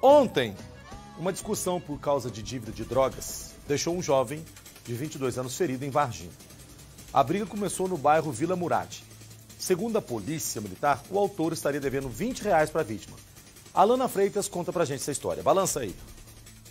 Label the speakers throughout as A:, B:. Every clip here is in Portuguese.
A: Ontem, uma discussão por causa de dívida de drogas deixou um jovem de 22 anos ferido em Varginha. A briga começou no bairro Vila Murad. Segundo a polícia militar, o autor estaria devendo 20 reais para a vítima. Alana Freitas conta pra gente essa história. Balança aí.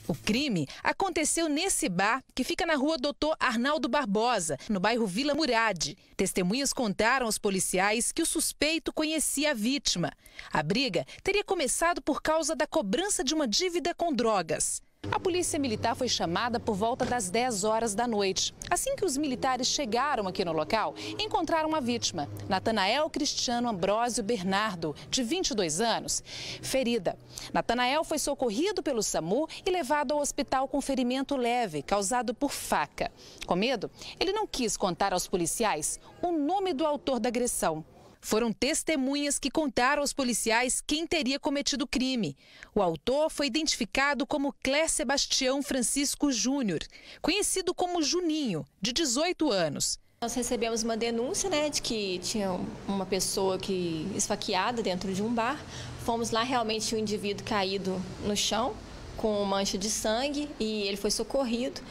A: O crime
B: aconteceu nesse bar que fica na rua Doutor Arnaldo Barbosa, no bairro Vila Murade. Testemunhas contaram aos policiais que o suspeito conhecia a vítima. A briga teria começado por causa da cobrança de uma dívida com drogas. A polícia militar foi chamada por volta das 10 horas da noite. Assim que os militares chegaram aqui no local, encontraram a vítima, Natanael Cristiano Ambrósio Bernardo, de 22 anos, ferida. Natanael foi socorrido pelo SAMU e levado ao hospital com ferimento leve, causado por faca. Com medo, ele não quis contar aos policiais o nome do autor da agressão. Foram testemunhas que contaram aos policiais quem teria cometido o crime. O autor foi identificado como Clé Sebastião Francisco Júnior, conhecido como Juninho, de 18 anos.
C: Nós recebemos uma denúncia né, de que tinha uma pessoa que esfaqueada dentro de um bar. Fomos lá, realmente o um indivíduo caído no chão, com mancha de sangue, e ele foi socorrido.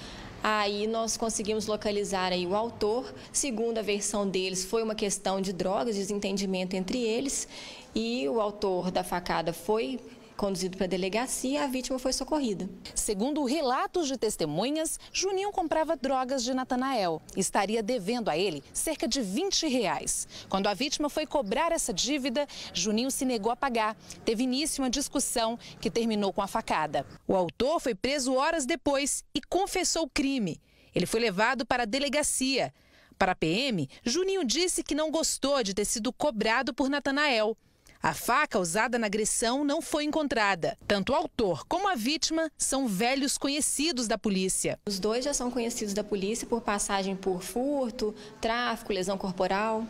C: Aí nós conseguimos localizar aí o autor. Segundo a versão deles, foi uma questão de drogas, desentendimento entre eles. E o autor da facada foi Conduzido para a delegacia, a vítima foi socorrida. Segundo relatos de testemunhas, Juninho comprava drogas
B: de Natanael. Estaria devendo a ele cerca de 20 reais. Quando a vítima foi cobrar essa dívida, Juninho se negou a pagar. Teve início uma discussão que terminou com a facada. O autor foi preso horas depois e confessou o crime. Ele foi levado para a delegacia. Para a PM, Juninho disse que não gostou de ter sido cobrado por Natanael. A faca usada na agressão não foi encontrada. Tanto o autor como a vítima são velhos conhecidos da polícia.
C: Os dois já são conhecidos da polícia por passagem por furto, tráfico, lesão corporal.